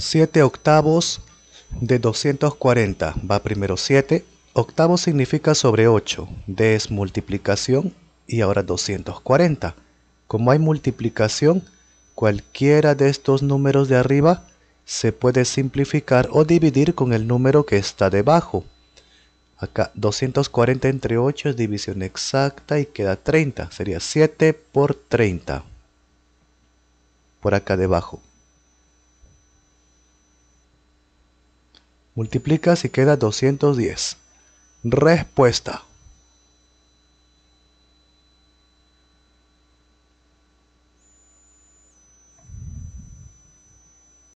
7 octavos de 240. Va primero 7. octavos significa sobre 8. es multiplicación y ahora 240. Como hay multiplicación, cualquiera de estos números de arriba se puede simplificar o dividir con el número que está debajo. Acá 240 entre 8 es división exacta y queda 30. Sería 7 por 30. Por acá debajo. Multiplica y queda 210. Respuesta.